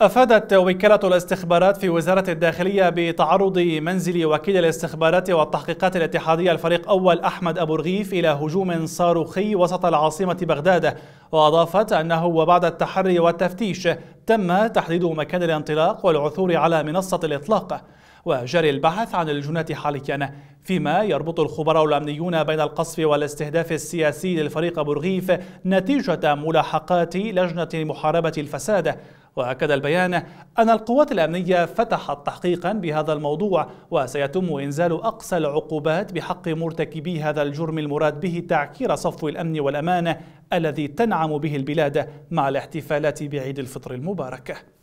أفادت وكالة الاستخبارات في وزارة الداخلية بتعرض منزل وكيل الاستخبارات والتحقيقات الاتحادية الفريق أول أحمد أبو رغيف إلى هجوم صاروخي وسط العاصمة بغداد وأضافت أنه وبعد التحري والتفتيش تم تحديد مكان الانطلاق والعثور على منصة الإطلاق وجري البحث عن الجنة حاليا فيما يربط الخبراء الأمنيون بين القصف والاستهداف السياسي للفريق أبو رغيف نتيجة ملاحقات لجنة محاربة الفساد وأكد البيان أن القوات الأمنية فتحت تحقيقا بهذا الموضوع وسيتم إنزال أقصى العقوبات بحق مرتكبي هذا الجرم المراد به تعكير صفو الأمن والأمانة الذي تنعم به البلاد مع الاحتفالات بعيد الفطر المبارك